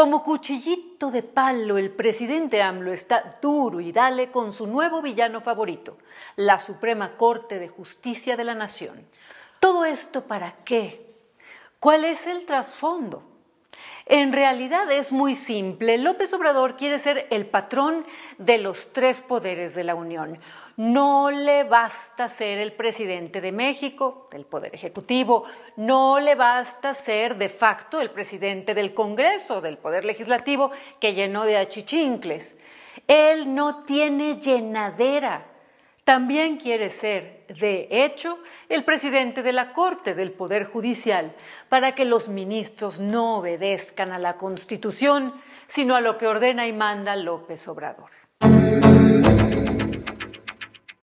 Como cuchillito de palo, el presidente AMLO está duro y dale con su nuevo villano favorito, la Suprema Corte de Justicia de la Nación. ¿Todo esto para qué? ¿Cuál es el trasfondo? En realidad es muy simple. López Obrador quiere ser el patrón de los tres poderes de la Unión. No le basta ser el presidente de México, del Poder Ejecutivo, no le basta ser de facto el presidente del Congreso, del Poder Legislativo, que llenó de achichincles. Él no tiene llenadera también quiere ser, de hecho, el presidente de la Corte del Poder Judicial, para que los ministros no obedezcan a la Constitución, sino a lo que ordena y manda López Obrador.